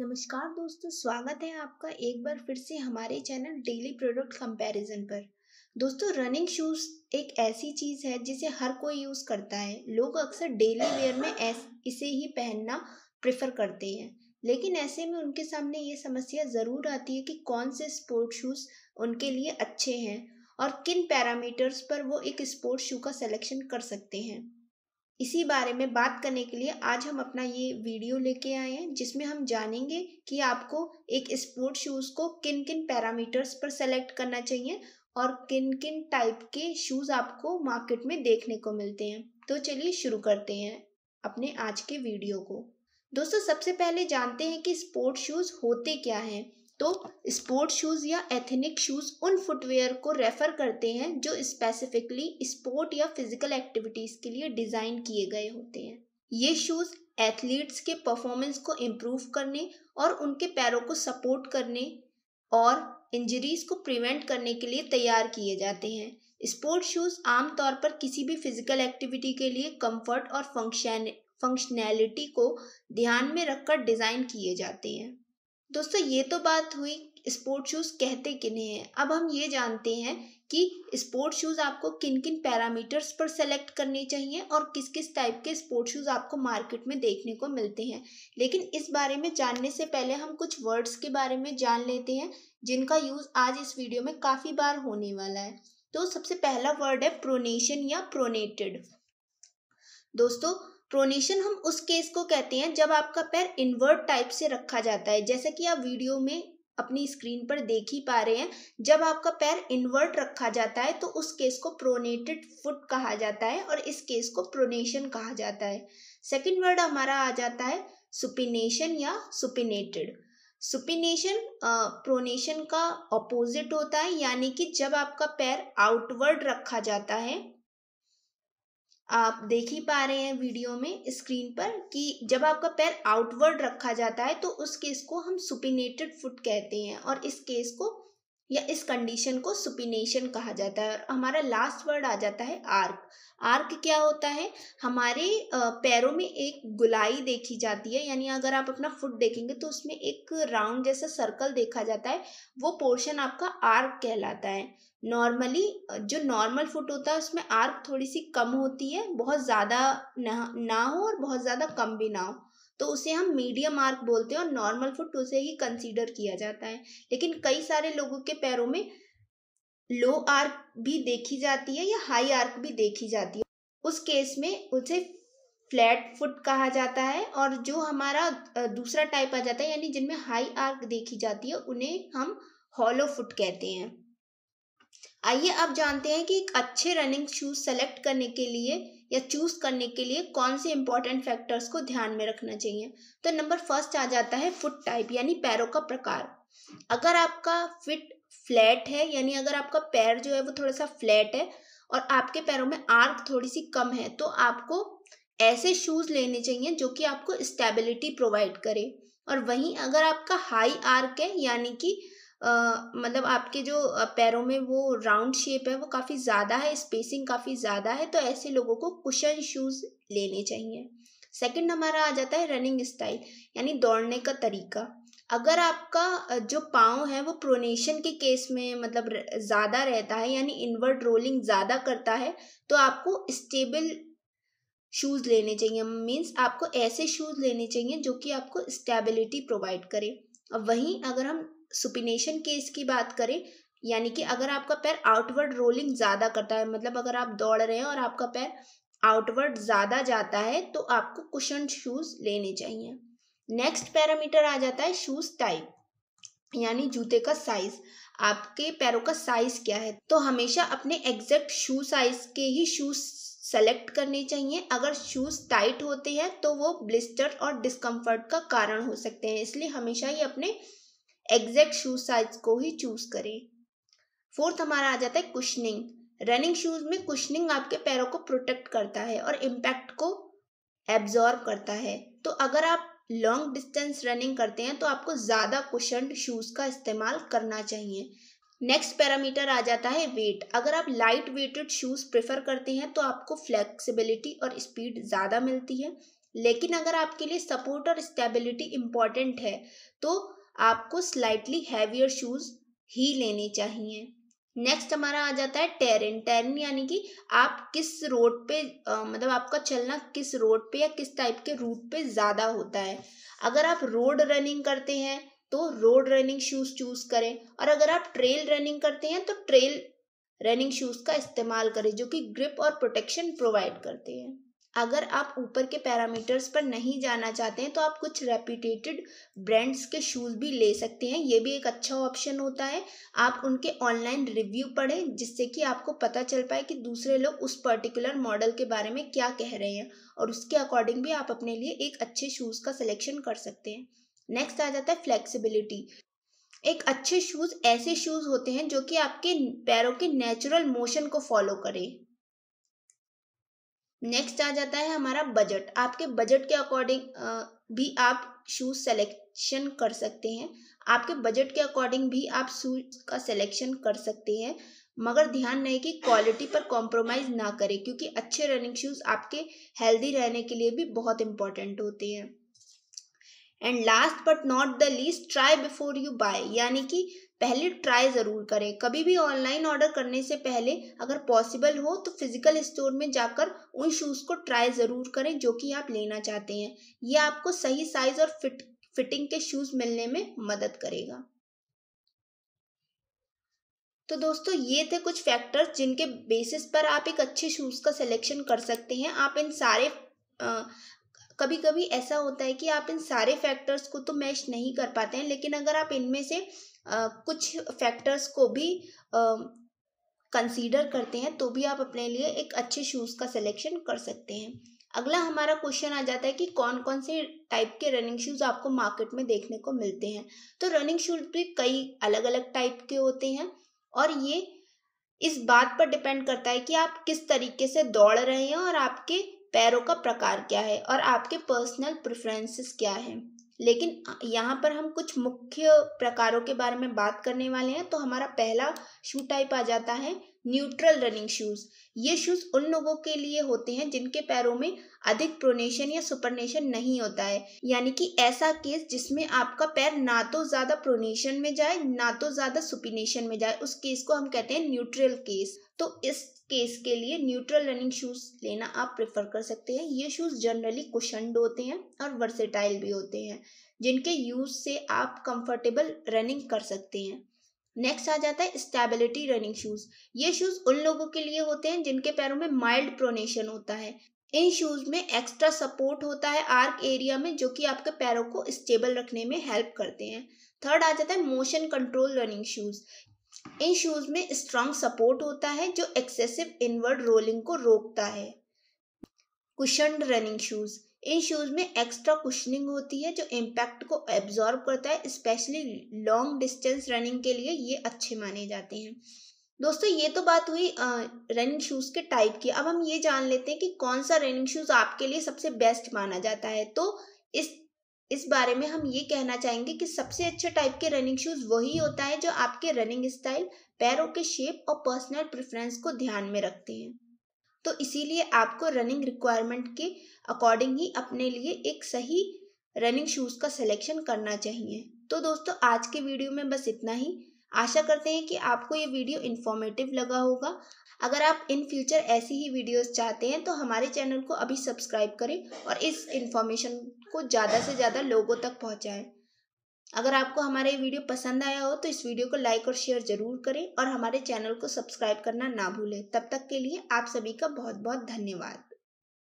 नमस्कार दोस्तों स्वागत है आपका एक बार फिर से हमारे चैनल डेली प्रोडक्ट कंपैरिजन पर दोस्तों रनिंग शूज़ एक ऐसी चीज़ है जिसे हर कोई यूज़ करता है लोग अक्सर डेली वेयर में ऐस इसे ही पहनना प्रेफर करते हैं लेकिन ऐसे में उनके सामने ये समस्या ज़रूर आती है कि कौन से स्पोर्ट शूज़ उनके लिए अच्छे हैं और किन पैरामीटर्स पर वो एक स्पोर्ट शू का सिलेक्शन कर सकते हैं इसी बारे में बात करने के लिए आज हम अपना ये वीडियो लेके आए हैं जिसमें हम जानेंगे कि आपको एक स्पोर्ट शूज़ को किन किन पैरामीटर्स पर सेलेक्ट करना चाहिए और किन किन टाइप के शूज़ आपको मार्केट में देखने को मिलते हैं तो चलिए शुरू करते हैं अपने आज के वीडियो को दोस्तों सबसे पहले जानते हैं कि स्पोर्ट शूज़ होते क्या हैं तो स्पोर्ट शूज़ या एथेनिक शूज़ उन फुटवेयर को रेफ़र करते हैं जो स्पेसिफिकली स्पोर्ट या फिजिकल एक्टिविटीज़ के लिए डिज़ाइन किए गए होते हैं ये शूज़ एथलीट्स के परफॉर्मेंस को इम्प्रूव करने और उनके पैरों को सपोर्ट करने और इंजरीज को प्रिवेंट करने के लिए तैयार किए जाते हैं स्पोर्ट शूज़ आमतौर पर किसी भी फिजिकल एक्टिविटी के लिए कंफर्ट और फंक्शन फंक्शनैलिटी को ध्यान में रखकर डिज़ाइन किए जाते हैं दोस्तों ये तो बात हुई स्पोर्ट शूज़ कहते किन्हें हैं अब हम ये जानते हैं कि स्पोर्ट शूज़ आपको किन किन पैरामीटर्स पर सेलेक्ट करने चाहिए और किस किस टाइप के स्पोर्ट शूज़ आपको मार्केट में देखने को मिलते हैं लेकिन इस बारे में जानने से पहले हम कुछ वर्ड्स के बारे में जान लेते हैं जिनका यूज़ आज इस वीडियो में काफ़ी बार होने वाला है तो सबसे पहला वर्ड है प्रोनेशन या प्रोनेटेड दोस्तों प्रोनेशन हम उस केस को कहते हैं जब आपका पैर इन्वर्ट टाइप से रखा जाता है जैसा कि आप वीडियो में अपनी स्क्रीन पर देख ही पा रहे हैं जब आपका पैर इन्वर्ट रखा जाता है तो उस केस को प्रोनेटेड फुट कहा जाता है और इस केस को प्रोनेशन कहा जाता है सेकेंड वर्ड हमारा आ जाता है सुपिनेशन या सुपिनेटेड सुपिनेशन प्रोनेशन का ऑपोजिट होता है यानी कि जब आपका पैर आउटवर्ड रखा जाता है आप देख ही पा रहे हैं वीडियो में स्क्रीन पर कि जब आपका पैर आउटवर्ड रखा जाता है तो उस केस को हम सुपिनेटेड फुट कहते हैं और इस केस को या इस कंडीशन को सुपिनेशन कहा जाता है और हमारा लास्ट वर्ड आ जाता है आर्क आर्क क्या होता है हमारे पैरों में एक गुलाई देखी जाती है यानी अगर आप अपना फुट देखेंगे तो उसमें एक राउंड जैसा सर्कल देखा जाता है वो पोर्शन आपका आर्क कहलाता है नॉर्मली जो नॉर्मल फुट होता है उसमें आर्क थोड़ी सी कम होती है बहुत ज़्यादा ना, ना हो और बहुत ज़्यादा कम भी ना हो तो उसे हम मीडियम आर्क बोलते हैं और नॉर्मल फुट उसे ही कंसीडर किया जाता है लेकिन कई सारे लोगों के पैरों में लो आर्क भी देखी जाती है या हाई आर्क भी देखी जाती है उस केस में उसे फ्लैट फुट कहा जाता है और जो हमारा दूसरा टाइप आ जाता है यानी जिनमें हाई आर्क देखी जाती है उन्हें हम हॉलो फुट कहते हैं आइए आप जानते हैं कि एक अच्छे रनिंग शूज सेलेक्ट करने के लिए या चूज करने के लिए कौन से इंपॉर्टेंट फैक्टर्स को ध्यान में रखना चाहिए तो नंबर फर्स्ट आ जाता है फुट टाइप यानी पैरों का प्रकार अगर आपका फिट फ्लैट है यानी अगर आपका पैर जो है वो थोड़ा सा फ्लैट है और आपके पैरों में आर्क थोड़ी सी कम है तो आपको ऐसे शूज लेने चाहिए जो कि आपको स्टेबिलिटी प्रोवाइड करे और वहीं अगर आपका हाई आर्क है यानी कि मतलब आपके जो पैरों में वो राउंड शेप है वो काफ़ी ज़्यादा है स्पेसिंग काफ़ी ज़्यादा है तो ऐसे लोगों को कुशन शूज़ लेने चाहिए सेकंड हमारा आ जाता है रनिंग स्टाइल यानी दौड़ने का तरीका अगर आपका जो पाँव है वो प्रोनेशन के केस में मतलब ज़्यादा रहता है यानी इन्वर्ट रोलिंग ज़्यादा करता है तो आपको स्टेबल शूज़ लेने चाहिए मीन्स आपको ऐसे शूज़ लेने चाहिए जो कि आपको स्टेबिलिटी प्रोवाइड करे अब वहीं अगर हम सुपिनेशन केस की बात करें यानी कि अगर आपका पैर आउटवर्ड रोलिंग ज़्यादा करता है मतलब अगर आप दौड़ रहे हैं और आपका पैर आउटवर्ड ज़्यादा जाता है तो आपको कुशन शूज़ लेने चाहिए नेक्स्ट पैरामीटर आ जाता है शूज़ टाइप यानी जूते का साइज आपके पैरों का साइज क्या है तो हमेशा अपने एग्जैक्ट शू साइज के ही शूज सेलेक्ट करने चाहिए अगर शूज टाइट होते हैं तो वो ब्लिस्टर और डिस्कम्फर्ट का कारण हो सकते हैं इसलिए हमेशा ही अपने एग्जैक्ट शूज साइज को ही चूज करें फोर्थ हमारा आ जाता है कुशनिंग रनिंग शूज में कुशनिंग आपके पैरों को प्रोटेक्ट करता है और इम्पैक्ट को एब्जॉर्ब करता है तो अगर आप लॉन्ग डिस्टेंस रनिंग करते हैं तो आपको ज़्यादा कुशन शूज़ का इस्तेमाल करना चाहिए नेक्स्ट पैरामीटर आ जाता है वेट अगर आप लाइट वेटेड शूज़ प्रेफर करते हैं तो आपको फ्लेक्सिबिलिटी और स्पीड ज़्यादा मिलती है लेकिन अगर आपके लिए सपोर्ट और स्टेबिलिटी इम्पॉर्टेंट है तो आपको स्लाइटली हैवियर शूज़ ही लेने चाहिए नेक्स्ट हमारा आ जाता है टेरेन टेरेन यानी कि आप किस रोड पे आ, मतलब आपका चलना किस रोड पे या किस टाइप के रूट पे ज़्यादा होता है अगर आप रोड रनिंग करते हैं तो रोड रनिंग शूज़ चूज़ करें और अगर आप ट्रेल रनिंग करते हैं तो ट्रेल रनिंग शूज़ का इस्तेमाल करें जो कि ग्रिप और प्रोटेक्शन प्रोवाइड करते हैं अगर आप ऊपर के पैरामीटर्स पर नहीं जाना चाहते हैं तो आप कुछ रेप्यूटेटेड ब्रांड्स के शूज़ भी ले सकते हैं ये भी एक अच्छा ऑप्शन होता है आप उनके ऑनलाइन रिव्यू पढ़ें जिससे कि आपको पता चल पाए कि दूसरे लोग उस पर्टिकुलर मॉडल के बारे में क्या कह रहे हैं और उसके अकॉर्डिंग भी आप अपने लिए एक अच्छे शूज़ का सिलेक्शन कर सकते हैं नेक्स्ट आ जाता है फ्लेक्सीबिलिटी एक अच्छे शूज़ ऐसे शूज़ होते हैं जो कि आपके पैरों के नेचुरल मोशन को फॉलो करें नेक्स्ट आ जाता है हमारा बजट आपके बजट के अकॉर्डिंग भी आप शूज सेलेक्शन कर सकते हैं आपके बजट के अकॉर्डिंग भी आप शूज का सिलेक्शन कर सकते हैं मगर ध्यान रहे कि क्वालिटी पर कॉम्प्रोमाइज़ ना करें क्योंकि अच्छे रनिंग शूज़ आपके हेल्दी रहने के लिए भी बहुत इंपॉर्टेंट होते हैं and last but not the least try before you buy यानी कि पहले ट्राई ज़रूर करें कभी भी ऑनलाइन ऑर्डर करने से पहले अगर पॉसिबल हो तो फिजिकल स्टोर में जाकर उन शूज़ को ट्राई ज़रूर करें जो कि आप लेना चाहते हैं ये आपको सही साइज़ और फिट फिटिंग के शूज़ मिलने में मदद करेगा तो दोस्तों ये थे कुछ फैक्टर्स जिनके बेसिस पर आप एक अच्छे शूज़ का सिलेक्शन कर सकते हैं आप इन सारे आ, कभी कभी ऐसा होता है कि आप इन सारे फैक्टर्स को तो मैच नहीं कर पाते हैं लेकिन अगर आप इनमें से कुछ फैक्टर्स को भी कंसीडर करते हैं तो भी आप अपने लिए एक अच्छे शूज़ का सिलेक्शन कर सकते हैं अगला हमारा क्वेश्चन आ जाता है कि कौन कौन से टाइप के रनिंग शूज़ आपको मार्केट में देखने को मिलते हैं तो रनिंग शूज़ भी कई अलग अलग टाइप के होते हैं और ये इस बात पर डिपेंड करता है कि आप किस तरीके से दौड़ रहे हैं और आपके पैरों का प्रकार क्या है और आपके पर्सनल प्रेफरेंसेस क्या हैं लेकिन यहाँ पर हम कुछ मुख्य प्रकारों के बारे में बात करने वाले हैं तो हमारा पहला शू टाइप आ जाता है न्यूट्रल रनिंग शूज ये शूज उन लोगों के लिए होते हैं जिनके पैरों में अधिक प्रोनेशन या सुपरनेशन नहीं होता है यानी कि ऐसा केस जिसमें आपका पैर ना तो ज्यादा प्रोनेशन में जाए ना तो ज्यादा सुपिनेशन में जाए उस केस को हम कहते हैं न्यूट्रल केस तो इस केस के लिए न्यूट्रल रनिंग शूज लेना आप प्रेफर कर सकते हैं ये शूज जनरली कुशंड होते हैं और वर्सेटाइल भी होते हैं जिनके यूज से आप कंफर्टेबल रनिंग कर सकते हैं नेक्स्ट आ जाता है स्टेबिलिटी रनिंग शूज ये शूज उन लोगों के लिए होते हैं जिनके पैरों में माइल्ड प्रोनेशन होता है इन शूज में एक्स्ट्रा सपोर्ट होता है आर्क एरिया में जो कि आपके पैरों को स्टेबल रखने में हेल्प करते हैं थर्ड आ जाता है मोशन कंट्रोल रनिंग शूज इन शूज में स्ट्रांग सपोर्ट होता है जो एक्सेसिव इनवर्ड रोलिंग को रोकता है कुशन रनिंग शूज़ इन शूज़ में एक्स्ट्रा कुशनिंग होती है जो इम्पैक्ट को एब्जॉर्ब करता है स्पेशली लॉन्ग डिस्टेंस रनिंग के लिए ये अच्छे माने जाते हैं दोस्तों ये तो बात हुई रनिंग शूज़ के टाइप की अब हम ये जान लेते हैं कि कौन सा रनिंग शूज़ आपके लिए सबसे बेस्ट माना जाता है तो इस इस बारे में हम ये कहना चाहेंगे कि सबसे अच्छे टाइप के रनिंग शूज़ वही होता है जो आपके रनिंग स्टाइल पैरों के शेप और पर्सनल प्रेफरेंस को ध्यान में रखते हैं तो इसीलिए आपको रनिंग रिक्वायरमेंट के अकॉर्डिंग ही अपने लिए एक सही रनिंग शूज़ का सिलेक्शन करना चाहिए तो दोस्तों आज के वीडियो में बस इतना ही आशा करते हैं कि आपको ये वीडियो इन्फॉर्मेटिव लगा होगा अगर आप इन फ्यूचर ऐसी ही वीडियोस चाहते हैं तो हमारे चैनल को अभी सब्सक्राइब करें और इस इन्फॉर्मेशन को ज़्यादा से ज़्यादा लोगों तक पहुँचाएँ अगर आपको हमारा ये वीडियो पसंद आया हो तो इस वीडियो को लाइक और शेयर जरूर करें और हमारे चैनल को सब्सक्राइब करना ना भूलें तब तक के लिए आप सभी का बहुत बहुत धन्यवाद